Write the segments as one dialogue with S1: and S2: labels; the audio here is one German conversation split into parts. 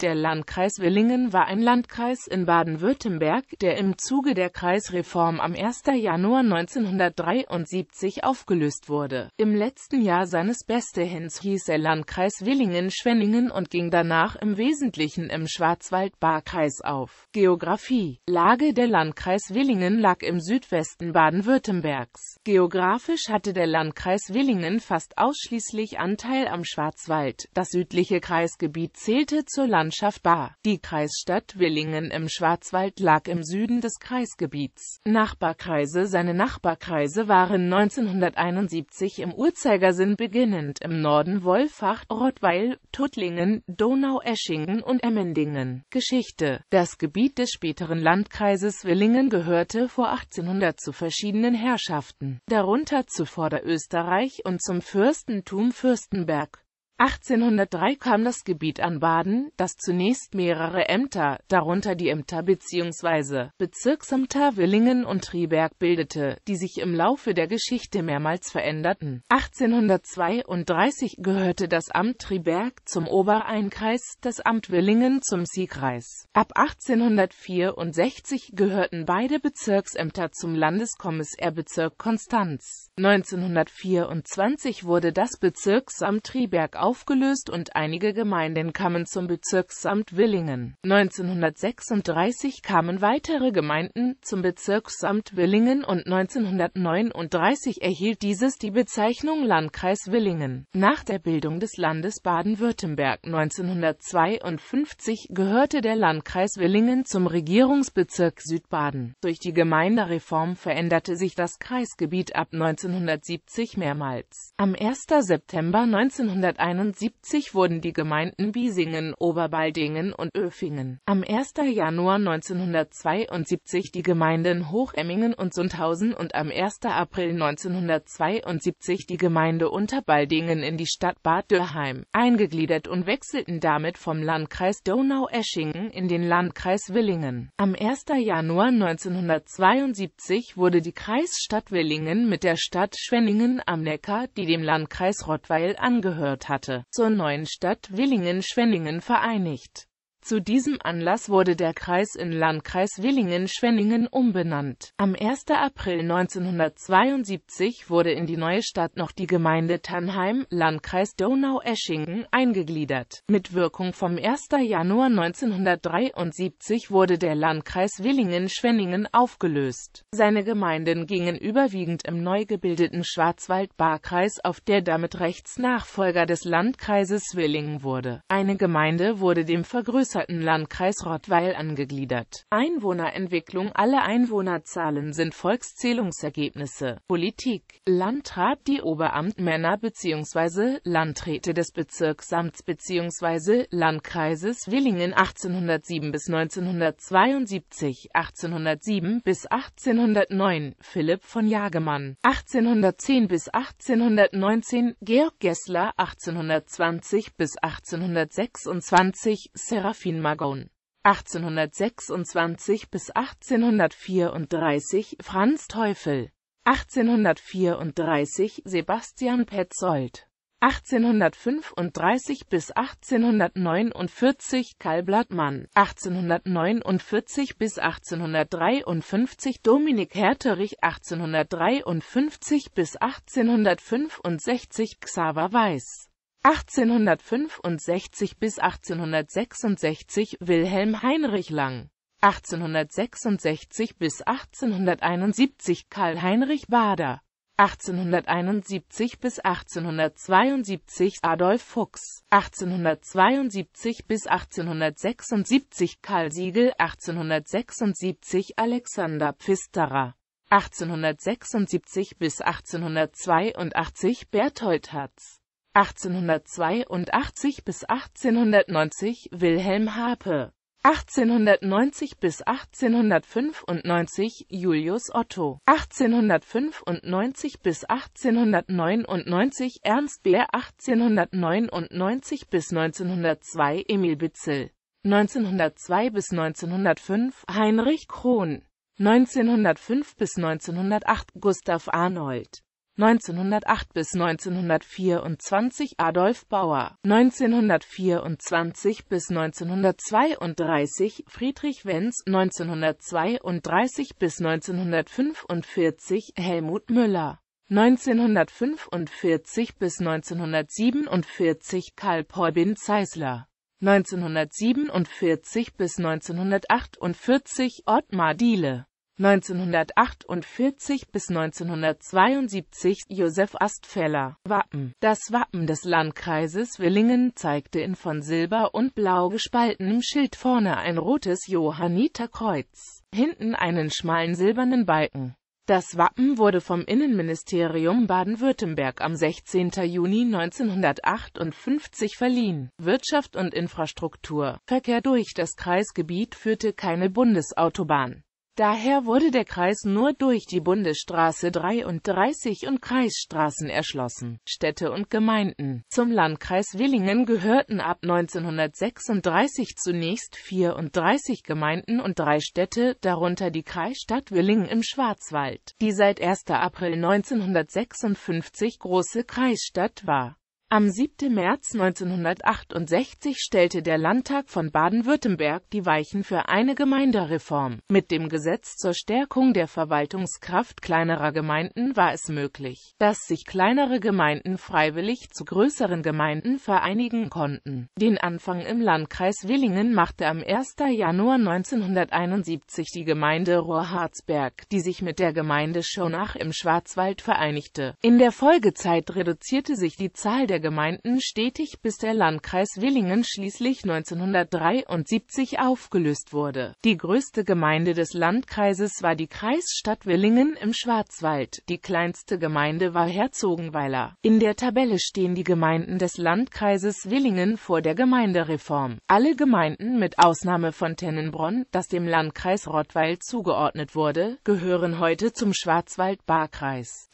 S1: Der Landkreis Willingen war ein Landkreis in Baden-Württemberg, der im Zuge der Kreisreform am 1. Januar 1973 aufgelöst wurde. Im letzten Jahr seines Bestehens hieß er Landkreis Willingen-Schwenningen und ging danach im Wesentlichen im Schwarzwald-Baar-Kreis auf. Geografie Lage Der Landkreis Willingen lag im Südwesten Baden-Württembergs. Geografisch hatte der Landkreis Willingen fast ausschließlich Anteil am Schwarzwald. Das südliche Kreisgebiet zählte zur Land Ortsmannschaft Die Kreisstadt Willingen im Schwarzwald lag im Süden des Kreisgebiets. Nachbarkreise Seine Nachbarkreise waren 1971 im Uhrzeigersinn beginnend im Norden Wolfach, Rottweil, Tuttlingen, Donaueschingen und Emmendingen. Geschichte Das Gebiet des späteren Landkreises Willingen gehörte vor 1800 zu verschiedenen Herrschaften, darunter zu Vorderösterreich und zum Fürstentum Fürstenberg. 1803 kam das Gebiet an Baden, das zunächst mehrere Ämter, darunter die Ämter bzw. Bezirksämter Willingen und Triberg bildete, die sich im Laufe der Geschichte mehrmals veränderten. 1832 gehörte das Amt Triberg zum Obereinkreis, das Amt Willingen zum Siegkreis. Ab 1864 gehörten beide Bezirksämter zum Landeskommissärbezirk Konstanz. 1924 wurde das Bezirksamt Triberg aufgelöst und einige Gemeinden kamen zum Bezirksamt Willingen. 1936 kamen weitere Gemeinden zum Bezirksamt Willingen und 1939 erhielt dieses die Bezeichnung Landkreis Willingen. Nach der Bildung des Landes Baden-Württemberg 1952 gehörte der Landkreis Willingen zum Regierungsbezirk Südbaden. Durch die Gemeindereform veränderte sich das Kreisgebiet ab 1970 mehrmals. Am 1. September 1971 1979 wurden die Gemeinden Biesingen, Oberbaldingen und Öfingen, am 1. Januar 1972 die Gemeinden Hochemmingen und Sundhausen und am 1. April 1972 die Gemeinde Unterbaldingen in die Stadt Bad Dürheim, eingegliedert und wechselten damit vom Landkreis Donau-Eschingen in den Landkreis Willingen. Am 1. Januar 1972 wurde die Kreisstadt Willingen mit der Stadt Schwenningen am Neckar, die dem Landkreis Rottweil angehört hatte zur neuen Stadt willingen schwenningen vereinigt zu diesem Anlass wurde der Kreis in Landkreis willingen schwenningen umbenannt. Am 1. April 1972 wurde in die neue Stadt noch die Gemeinde Tannheim, Landkreis Donau-Eschingen, eingegliedert. Mit Wirkung vom 1. Januar 1973 wurde der Landkreis willingen schwenningen aufgelöst. Seine Gemeinden gingen überwiegend im neu gebildeten schwarzwald barkreis auf, der damit rechts Nachfolger des Landkreises Willingen wurde. Eine Gemeinde wurde dem vergrößerten vergrößerten Landkreis Rottweil angegliedert. Einwohnerentwicklung Alle Einwohnerzahlen sind Volkszählungsergebnisse. Politik Landrat Die Oberamtmänner bzw. Landräte des Bezirksamts bzw. Landkreises Willingen 1807 bis 1972, 1807 bis 1809 Philipp von Jagemann, 1810 bis 1819 Georg Gessler 1820 bis 1826 Seraphim Josephine Magon. 1826 bis 1834 Franz Teufel. 1834 Sebastian Petzold. 1835 bis 1849 Karl Blattmann, 1849 bis 1853 Dominik Herterich, 1853 bis 1865 Xaver Weiß. 1865 bis 1866 Wilhelm Heinrich Lang 1866 bis 1871 Karl Heinrich Bader 1871 bis 1872 Adolf Fuchs, 1872 bis 1876 Karl Siegel, 1876 Alexander Pfisterer, 1876 bis 1882 Berthold Hatz. 1882 bis 1890 Wilhelm Haape 1890 bis 1895 Julius Otto 1895 bis 1899 Ernst Bär 1899 bis 1902 Emil Bitzel 1902 bis 1905 Heinrich Krohn 1905 bis 1908 Gustav Arnold 1908 bis 1924 Adolf Bauer, 1924 bis 1932 Friedrich Wenz, 1932 bis 1945 Helmut Müller. 1945 bis 1947 Karl Preuben Zeisler. 1947 bis 1948 Ottmar Diele. 1948 bis 1972 Josef Astfeller. Wappen Das Wappen des Landkreises Willingen zeigte in von Silber und Blau gespaltenem Schild vorne ein rotes Johanniterkreuz, hinten einen schmalen silbernen Balken. Das Wappen wurde vom Innenministerium Baden-Württemberg am 16. Juni 1958 verliehen. Wirtschaft und Infrastruktur Verkehr durch das Kreisgebiet führte keine Bundesautobahn. Daher wurde der Kreis nur durch die Bundesstraße 33 und Kreisstraßen erschlossen. Städte und Gemeinden Zum Landkreis Willingen gehörten ab 1936 zunächst 34 Gemeinden und drei Städte, darunter die Kreisstadt Willingen im Schwarzwald, die seit 1. April 1956 große Kreisstadt war. Am 7. März 1968 stellte der Landtag von Baden-Württemberg die Weichen für eine Gemeindereform. Mit dem Gesetz zur Stärkung der Verwaltungskraft kleinerer Gemeinden war es möglich, dass sich kleinere Gemeinden freiwillig zu größeren Gemeinden vereinigen konnten. Den Anfang im Landkreis Willingen machte am 1. Januar 1971 die Gemeinde Rohrharzberg, die sich mit der Gemeinde Schonach im Schwarzwald vereinigte. In der Folgezeit reduzierte sich die Zahl der Gemeinden stetig, bis der Landkreis Willingen schließlich 1973 aufgelöst wurde. Die größte Gemeinde des Landkreises war die Kreisstadt Willingen im Schwarzwald, die kleinste Gemeinde war Herzogenweiler. In der Tabelle stehen die Gemeinden des Landkreises Willingen vor der Gemeindereform. Alle Gemeinden, mit Ausnahme von Tennenbronn, das dem Landkreis Rottweil zugeordnet wurde, gehören heute zum schwarzwald baar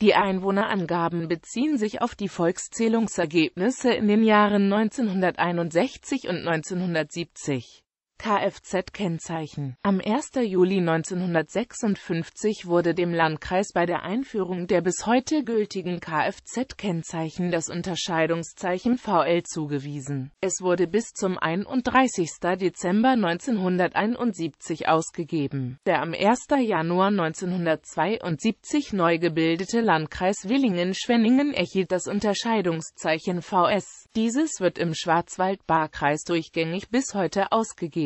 S1: Die Einwohnerangaben beziehen sich auf die Volkszählungsergebnisse Ergebnisse in den Jahren 1961 und 1970 Kfz-Kennzeichen. Am 1. Juli 1956 wurde dem Landkreis bei der Einführung der bis heute gültigen Kfz-Kennzeichen das Unterscheidungszeichen VL zugewiesen. Es wurde bis zum 31. Dezember 1971 ausgegeben. Der am 1. Januar 1972 neu gebildete Landkreis Willingen-Schwenningen erhielt das Unterscheidungszeichen VS. Dieses wird im schwarzwald baar durchgängig bis heute ausgegeben